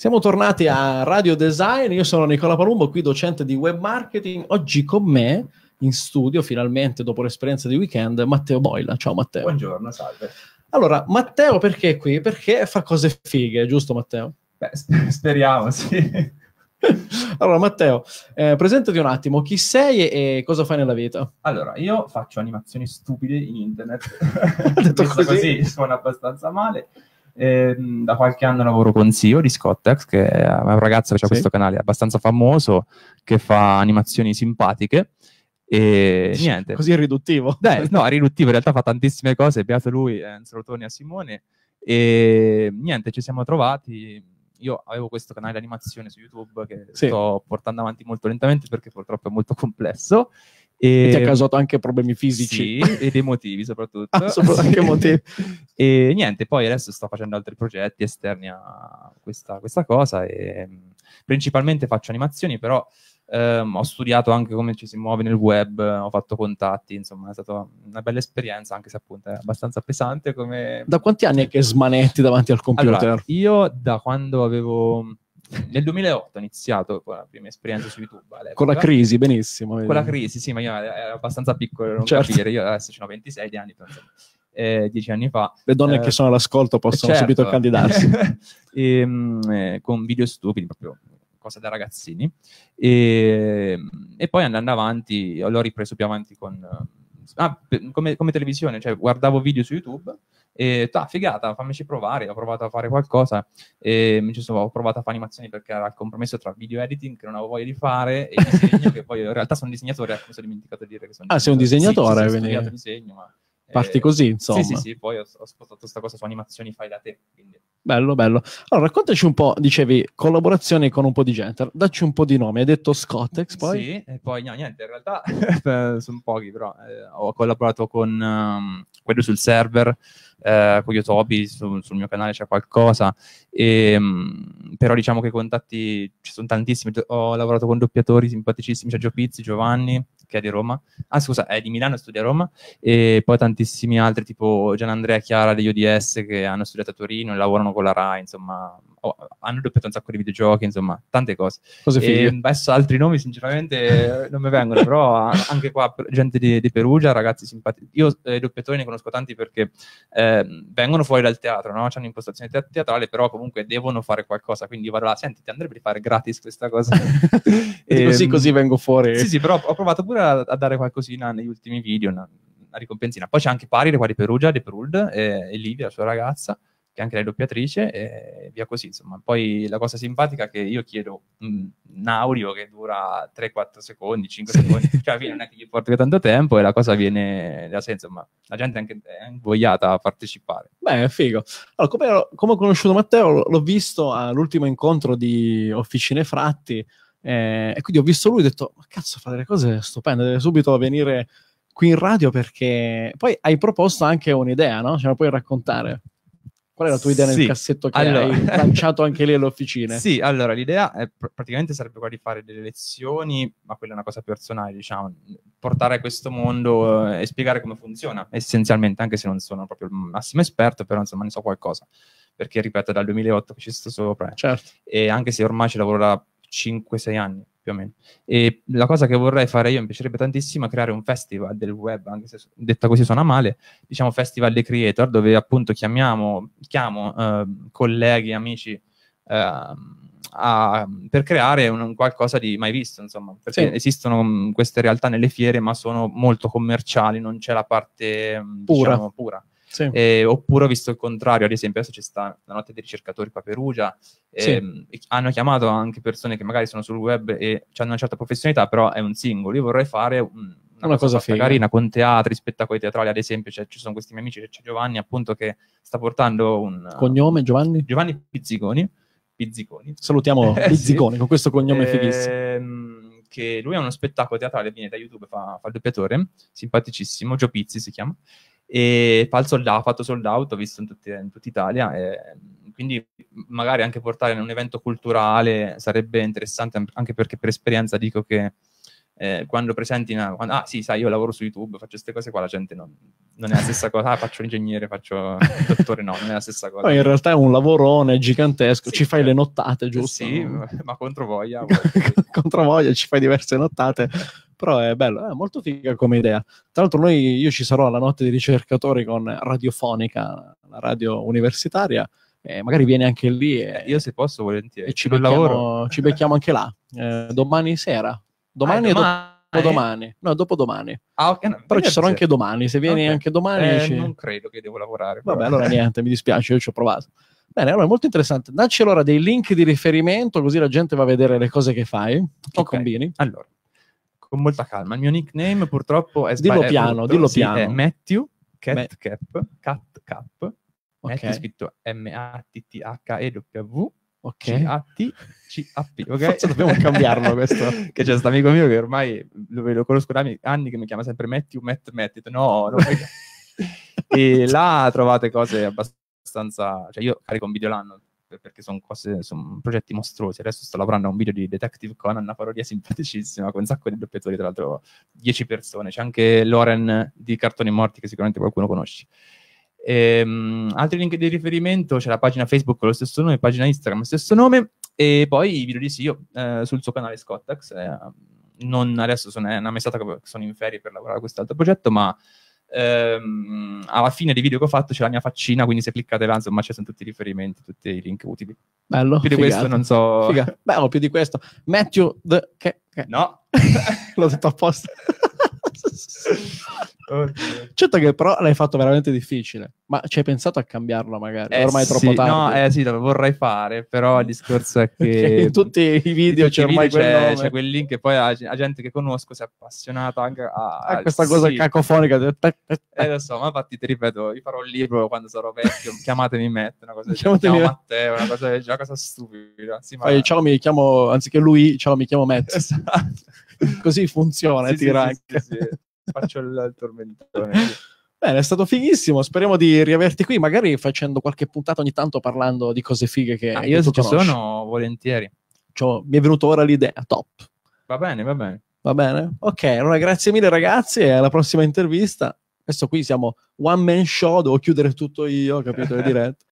Siamo tornati a Radio Design, io sono Nicola Palumbo, qui docente di web marketing. Oggi con me in studio, finalmente dopo l'esperienza di weekend, Matteo Boila. Ciao Matteo. Buongiorno, salve. Allora, Matteo perché è qui? Perché fa cose fighe, giusto Matteo? Beh, speriamo, sì. allora Matteo, eh, presentati un attimo, chi sei e, cosa fai nella vita? Allora, io faccio animazioni stupide in internet. Detto così. così suona abbastanza male. E, ehm, da qualche anno lavoro con Zio di Scottex, che è un ragazzo che ha sì. questo canale abbastanza famoso, che fa animazioni simpatiche. E niente. Così è riduttivo. Dai, no, è riduttivo, in realtà fa tantissime cose, beato lui, eh, un salutone a Simone. E niente, ci siamo trovati. Io avevo questo canale di animazione su YouTube che sì. sto portando avanti molto lentamente perché purtroppo è molto complesso. E, e ti ha causato anche problemi fisici. Sì, ed emotivi soprattutto. Ah, soprattutto anche emotivi. E niente, poi adesso sto facendo altri progetti esterni a questa, questa cosa e mm, principalmente faccio animazioni, però ehm, ho studiato anche come ci si muove nel web, ho fatto contatti, insomma è stata una bella esperienza, anche se appunto è abbastanza pesante come... Da quanti anni è che smanetti davanti al computer? Allora, io da quando avevo... Nel 2008 ho iniziato con la prima esperienza su YouTube. All'epoca. Con la crisi, benissimo. Con la crisi, sì, ma io ero abbastanza piccolo, non certo. capire, io adesso ce ho 26 di anni, però insomma eh, dieci anni fa. Le donne eh, che sono all'ascolto possono certo. subito candidarsi. e, ehm, mh, eh, con video stupidi, proprio cosa da ragazzini. E, ehm, e, poi andando avanti, l'ho ripreso più avanti con... Eh, ah, come, come televisione, cioè guardavo video su YouTube e ah, figata, fammici provare, ho provato a fare qualcosa, e, mi ho provato a fare animazioni perché era il compromesso tra video editing che non avevo voglia di fare e disegno che poi in realtà sono un disegnatore, eh, mi sono dimenticato di dire che sono Ah, sei un disegnatore? Sì, sì, quindi... ho studiato disegno, ma Parti eh, così, insomma. Sì, sì, sì, poi ho, ho spostato questa cosa su animazioni fai da te. Quindi. Bello, bello. Allora, raccontaci un po', dicevi, collaborazioni con un po' di gente. Dacci un po' di nomi. Hai detto Scottex, poi? Sì, e poi no, niente, in realtà sono pochi, però eh, ho collaborato con um, quello sul server, eh, con Yotobi, su, sul mio canale c'è qualcosa, e, mh, mm, però diciamo che i contatti ci sono tantissimi. Ho lavorato con doppiatori simpaticissimi, c'è cioè Gio Pizzi, Giovanni, che è di Roma, ah scusa, è di Milano e studia a Roma, e poi tantissimi altri tipo Gianandrea Chiara degli ODS che hanno studiato a Torino e lavorano con la RAI, insomma oh, hanno doppiato un sacco di videogiochi, insomma, tante cose. cose e ehm, adesso altri nomi sinceramente eh, non mi vengono, però anche qua gente di, di Perugia, ragazzi simpatici. Io eh, i eh, doppiatori ne conosco tanti perché eh, vengono fuori dal teatro, no? hanno impostazione te- teatrale, però comunque devono fare qualcosa, quindi vado là, senti, ti andrebbe di fare gratis questa cosa? e, così ehm, così vengo fuori. Sì, sì, però ho provato pure a, a dare qualcosina negli ultimi video, una, ricompensina. Poi c'è anche Parire qua di Perugia, di Peruld, e, eh, e Livia, la sua ragazza che è anche lei doppiatrice, e via così. Insomma, poi la cosa simpatica è che io chiedo un, audio che dura 3-4 secondi, 5 sì. secondi, cioè alla fine non è che gli porti tanto tempo e la cosa viene, nella senso, ma la gente è anche è invogliata a partecipare. Beh, figo. Allora, come, come ho conosciuto Matteo, l'ho visto all'ultimo incontro di Officine Fratti. Eh, e quindi ho visto lui e ho detto: Ma cazzo, fa delle cose stupende, deve subito venire qui in radio perché poi hai proposto anche un'idea, no? Ce la puoi raccontare? Qual è la tua idea sì, nel cassetto che allora... hai lanciato anche lì alle officine? Sì, allora l'idea è pr- praticamente sarebbe quella di fare delle lezioni, ma quella è una cosa personale, diciamo, portare questo mondo eh, e spiegare come funziona essenzialmente, anche se non sono proprio il massimo esperto, però insomma ne so qualcosa, perché ripeto, dal 2008 che ci sto sopra. Eh. Certo. E anche se ormai ci lavoro da 5-6 anni, più o meno. E la cosa che vorrei fare io, mi piacerebbe tantissimo, è creare un festival del web, anche se detta così suona male, diciamo festival dei creator, dove appunto chiamiamo, chiamo eh, colleghi, amici, eh, a, per creare un, un, qualcosa di mai visto, insomma, perché sì. esistono mm, queste realtà nelle fiere, ma sono molto commerciali, non c'è la parte mm, pura. Diciamo, pura. Sì. Eh, oppure ho visto il contrario, ad esempio adesso c'è sta la notte dei ricercatori qua a Perugia, ehm, sì. hanno chiamato anche persone che magari sono sul web e hanno una certa professionalità, però è un singolo. Io vorrei fare una, una, cosa, cosa carina con teatri, spettacoli teatrali, ad esempio, cioè, ci sono questi miei amici, c'è Giovanni appunto che sta portando un... Eh, cognome Giovanni? Giovanni Pizziconi. Pizziconi. Salutiamo eh, Pizziconi sì. con questo cognome eh, fighissimo. Che lui è uno spettacolo teatrale, viene da YouTube, fa, fa il doppiatore, simpaticissimo, Gio Pizzi si chiama e fa il soldato, ha fatto sold out, ho visto in, tutti, in tutta Italia, quindi magari anche portare in un evento culturale sarebbe interessante, anche perché per esperienza dico che eh, quando presenti una, quando, ah sì sai io lavoro su youtube faccio queste cose qua la gente non, non è la stessa cosa ah, faccio l'ingegnere faccio il dottore no non è la stessa cosa no, in realtà è un lavorone gigantesco sì, ci fai certo. le nottate giusto? sì ma contro voglia contro voglia ci fai diverse nottate però è bello, è molto figa come idea. Tra l'altro noi, io ci sarò alla notte dei ricercatori con Radiofonica, la radio universitaria, E magari vieni anche lì. E, io se posso volentieri. E ci, becchiamo, lavoro. ci becchiamo anche là, eh, domani sera. Domani ah, domani. Dopodomani, no, dopodomani. Ah, okay, no, però ci sarò anche domani. Se vieni okay. anche domani, eh, ci... non credo che devo lavorare. Però. Vabbè, allora niente, mi dispiace, io ci ho provato. Bene, allora è molto interessante. Dacci allora dei link di riferimento, così la gente va a vedere le cose che fai, che okay. combini. Allora, con molta calma. Il mio nickname purtroppo è sbagliato. Dillo piano, dillo sì, piano. È Matthew Cat Cap. okay. Matthew scritto M-A-T-T-H-E-W. Ok. C-A-T-C-A-P. Okay? Forse dobbiamo cambiarlo questo. che c'è questo amico mio che ormai lo, lo conosco da anni che mi chiama sempre Matthew, Matt, Matt. No, no. e là trovate cose abbastanza... Cioè io carico un video l'anno perché sono cose, sono progetti mostruosi. Adesso sto lavorando a un video di Detective Conan, una parodia simpaticissima, con un sacco di doppiatori, tra l'altro 10 persone. C'è anche Loren di Cartoni Morti, che sicuramente qualcuno conosce. Ehm, altri link di riferimento, c'è la pagina Facebook con lo stesso nome, pagina Instagram con lo stesso nome, e poi i video di Sio eh, sul suo canale Scottax. Eh, non adesso sono, eh, è una messata che sono in ferie per lavorare a quest'altro progetto, ma ehm, alla fine dei video che ho fatto c'è la mia faccina, quindi se cliccate là, insomma, ci sono tutti i riferimenti, tutti i link utili. Bello. Più di figato. questo non so... Figa. Bello, più di questo. Matthew the... Che, che. No. L'ho detto apposta. certo che però l'hai fatto veramente difficile, ma ci hai pensato a cambiarlo magari? Eh, Ormai è troppo tardi. No, eh sì, lo vorrei fare, però il discorso è che... in tutti i video tutti c'è ormai video quel, c'è, c'è, quel link e poi la, gente che conosco si è appassionata anche a... a questa sì. cosa cacofonica. eh lo so, ma infatti ti ripeto, io farò un libro quando sarò vecchio, chiamatemi Matt, una cosa del chiamo Matteo, una cosa, una cosa stupida. Sì, ma... Poi, ciao, mi chiamo, anziché lui, ciao, mi chiamo Matt. Esatto. Così funziona, sì, tira sì, anche. Sì, faccio il, il tormentone. Bene, è stato fighissimo. Speriamo di riaverti qui, magari facendo qualche puntata ogni tanto parlando di cose fighe che. Ah, io se ci sono, volentieri. Cioè, mi è venuta ora l'idea, top. Va bene, va bene. Va bene? Ok, allora grazie mille ragazzi e alla prossima intervista. Adesso qui siamo one man show, devo chiudere tutto io, capito? Le dirette.